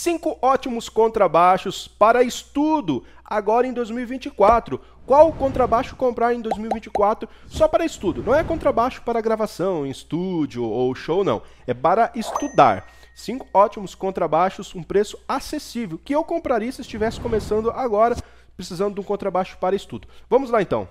Cinco ótimos contrabaixos para estudo agora em 2024. Qual contrabaixo comprar em 2024 só para estudo? Não é contrabaixo para gravação em estúdio ou show, não. É para estudar. Cinco ótimos contrabaixos, um preço acessível, que eu compraria se estivesse começando agora, precisando de um contrabaixo para estudo. Vamos lá então.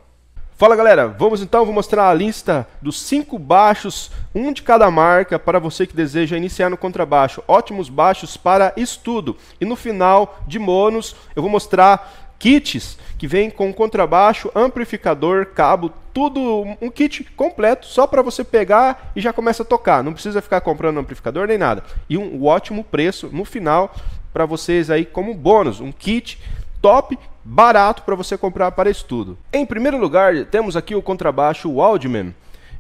Fala galera, vamos então, vou mostrar a lista dos cinco baixos, um de cada marca, para você que deseja iniciar no contrabaixo. Ótimos baixos para estudo. E no final de monos, eu vou mostrar kits que vem com contrabaixo, amplificador, cabo, tudo, um kit completo só para você pegar e já começa a tocar. Não precisa ficar comprando amplificador nem nada. E um ótimo preço no final para vocês aí como bônus, um kit top, barato para você comprar para estudo. Em primeiro lugar, temos aqui o contrabaixo Waldman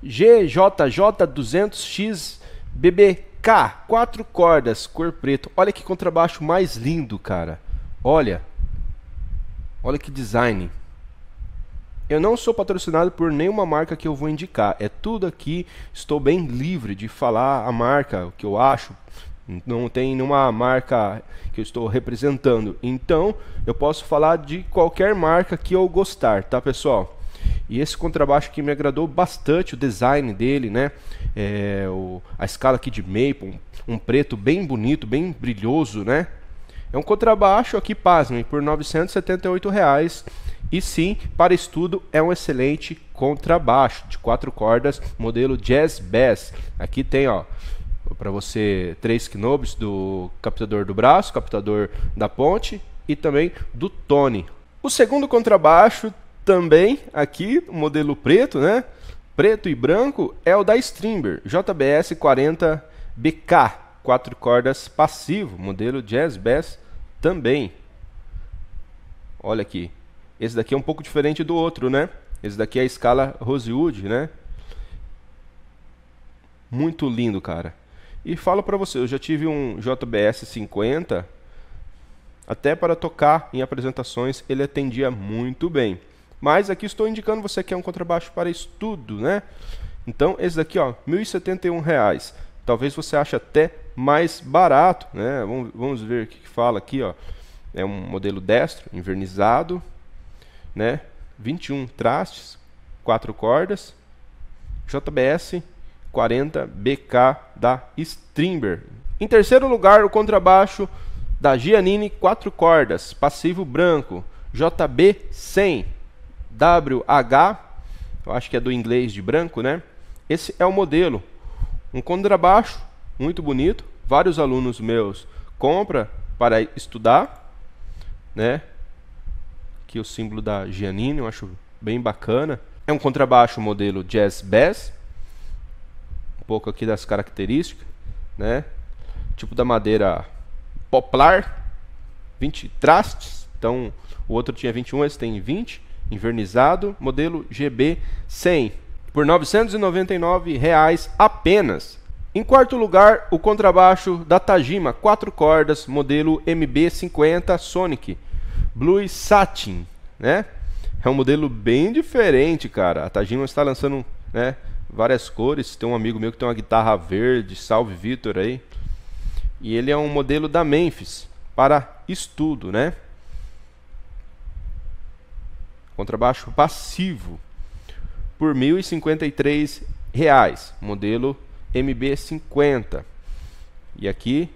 GJJ200XBBK, quatro cordas, cor preto. Olha que contrabaixo mais lindo, cara. Olha. Olha que design. Eu não sou patrocinado por nenhuma marca que eu vou indicar. É tudo aqui. Estou bem livre de falar a marca, o que eu acho, não tem nenhuma marca que eu estou representando. Então, eu posso falar de qualquer marca que eu gostar, tá, pessoal? E esse contrabaixo aqui me agradou bastante o design dele, né? É, o, a escala aqui de maple, um, um, preto bem bonito, bem brilhoso, né? É um contrabaixo aqui, pasmem, por R$ 978. Reais. E sim, para estudo é um excelente contrabaixo de quatro cordas, modelo Jazz Bass. Aqui tem, ó, para você três knobs do captador do braço, captador da ponte e também do Tony. O segundo contrabaixo também aqui, modelo preto, né? Preto e branco é o da Strimber JBS 40 BK, quatro cordas passivo, modelo Jazz Bass também. Olha aqui. Esse daqui é um pouco diferente do outro, né? Esse daqui é a escala Rosewood, né? Muito lindo, cara. E falo para você, eu já tive um JBS 50, até para tocar em apresentações ele atendia muito bem. Mas aqui estou indicando você que é um contrabaixo para estudo, né? Então esse daqui, ó, R$ 1.071. Reais. Talvez você ache até mais barato, né? Vamos, ver o que, que fala aqui, ó. É um modelo destro, invernizado, né? 21 trastes, 4 cordas, JBS 40 BK da Strimber. Em terceiro lugar, o contrabaixo da Giannini 4 cordas, passivo branco, JB 100, WH, eu acho que é do inglês de branco, né? Esse é o modelo. Um contrabaixo muito bonito, vários alunos meus compra para estudar, né? Aqui é o símbolo da Giannini, eu acho bem bacana. É um contrabaixo modelo Jazz Bass, pouco aqui das características, né? Tipo da madeira poplar, 20 trastes, então o outro tinha 21, esse tem 20, Envernizado, modelo GB 100, por R$ 999 reais apenas. Em quarto lugar, o contrabaixo da Tajima, 4 cordas, modelo MB50 Sonic, Blue Satin, né? É um modelo bem diferente, cara. A Tajima está lançando, né, várias cores. Tem um amigo meu que tem uma guitarra verde, salve Vitor aí. E ele é um modelo da Memphis para estudo, né? Contrabaixo passivo por R$ 1.053, reais, modelo MB50. E aqui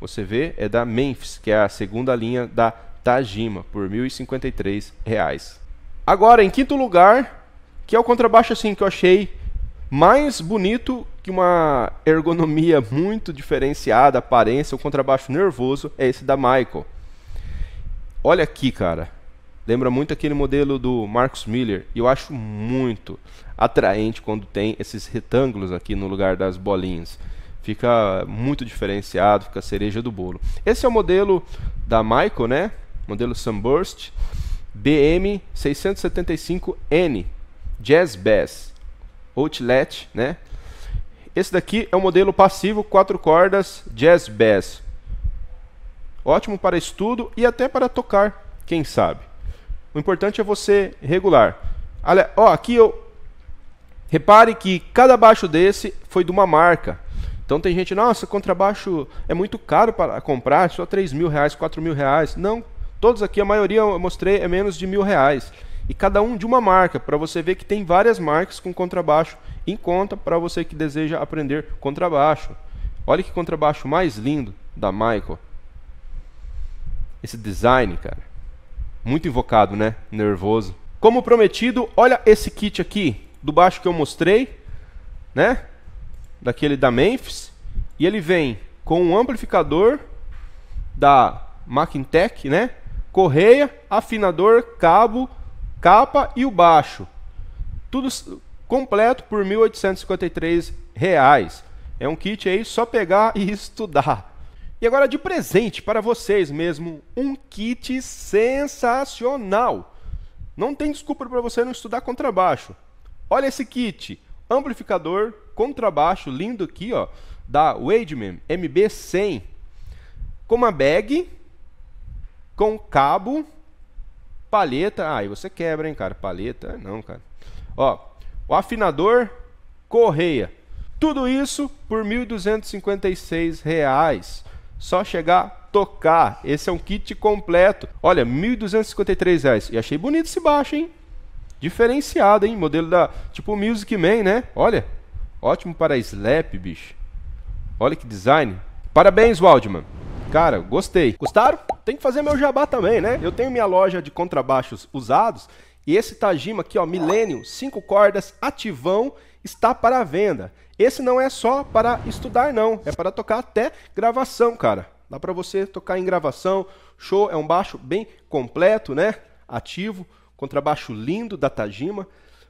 você vê é da Memphis, que é a segunda linha da Tajima, por R$ 1.053. Reais. Agora, em quinto lugar, que é o contrabaixo assim que eu achei mais bonito que uma ergonomia muito diferenciada, aparência, o contrabaixo nervoso é esse da Michael. Olha aqui, cara. Lembra muito aquele modelo do Marcus Miller. E eu acho muito atraente quando tem esses retângulos aqui no lugar das bolinhas. Fica muito diferenciado, fica cereja do bolo. Esse é o modelo da Michael, né? Modelo Sunburst BM 675N Jazz Bass outlet, né? Esse daqui é um modelo passivo, quatro cordas, jazz bass. Ótimo para estudo e até para tocar, quem sabe. O importante é você regular. Olha, ó, aqui eu repare que cada baixo desse foi de uma marca. Então tem gente, nossa, contrabaixo é muito caro para comprar, só 3 mil reais, 4 mil reais. Não, todos aqui, a maioria eu mostrei é menos de mil reais e cada um de uma marca, para você ver que tem várias marcas com contrabaixo em conta para você que deseja aprender contrabaixo. Olha que contrabaixo mais lindo da Michael. Esse design, cara. Muito invocado, né? Nervoso. Como prometido, olha esse kit aqui do baixo que eu mostrei, né? Daquele da Memphis. E ele vem com um amplificador da Mackintech, né? Correia, afinador, cabo, capa e o baixo. Tudo completo por R$ 1.853. É um kit aí só pegar e estudar. E agora de presente para vocês mesmo, um kit sensacional. Não tem desculpa para você não estudar contrabaixo. Olha esse kit, amplificador contrabaixo lindo aqui, ó, da Wademan MB100. Com uma bag, com cabo, paleta, aí ah, você quebra, hein, cara. paleta não, cara. Ó, o afinador, correia. Tudo isso por R$ 1.256. Só chegar, tocar. Esse é um kit completo. Olha, R$ 1.253. E achei bonito esse baixo, hein? Diferenciado, hein? Modelo da. Tipo Music Man, né? Olha. Ótimo para slap, bicho. Olha que design. Parabéns, Waldman. Cara, gostei. Gostaram? Tem que fazer meu jabá também, né? Eu tenho minha loja de contrabaixos usados e esse Tajima aqui, ó, Millennium, 5 cordas, ativão, está para venda. Esse não é só para estudar não, é para tocar até gravação, cara. Dá para você tocar em gravação. Show é um baixo bem completo, né? Ativo, contrabaixo lindo da Tajima,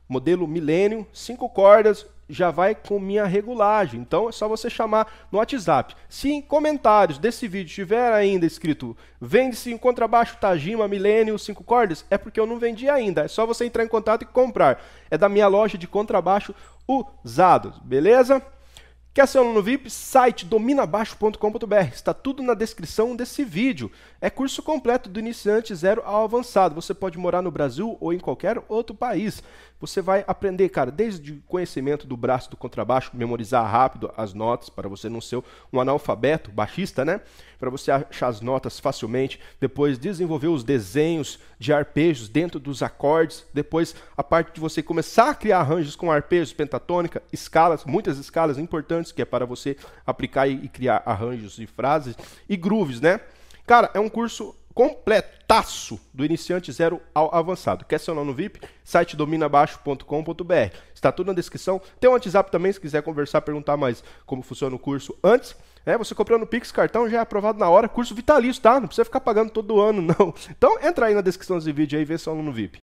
modelo Millennium, 5 cordas, já vai com minha regulagem. Então é só você chamar no WhatsApp. Se em comentários desse vídeo tiver ainda escrito vende-se em contrabaixo Tajima Milênio 5 cordas, é porque eu não vendi ainda. É só você entrar em contato e comprar. É da minha loja de contrabaixo usados, beleza? Quer ser aluno VIP? Site dominabaixo.com.br. Está tudo na descrição desse vídeo. É curso completo do iniciante zero ao avançado. Você pode morar no Brasil ou em qualquer outro país. Você vai aprender, cara, desde conhecimento do braço do contrabaixo, memorizar rápido as notas para você não ser um analfabeto baixista, né? Para você achar as notas facilmente, depois desenvolver os desenhos de arpejos dentro dos acordes, depois a parte de você começar a criar arranjos com arpejos, pentatônica, escalas, muitas escalas importantes interessantes, que é para você aplicar e, criar arranjos e frases e grooves, né? Cara, é um curso completaço do iniciante zero ao avançado. Quer ser ou não no VIP? Site dominabaixo.com.br. Está tudo na descrição. Tem um WhatsApp também, se quiser conversar, perguntar mais como funciona o curso antes. É, você comprando Pix, cartão, já é aprovado na hora. Curso vitalício, tá? Não precisa ficar pagando todo ano, não. Então entra aí na descrição desse vídeo aí e vê seu aluno é VIP.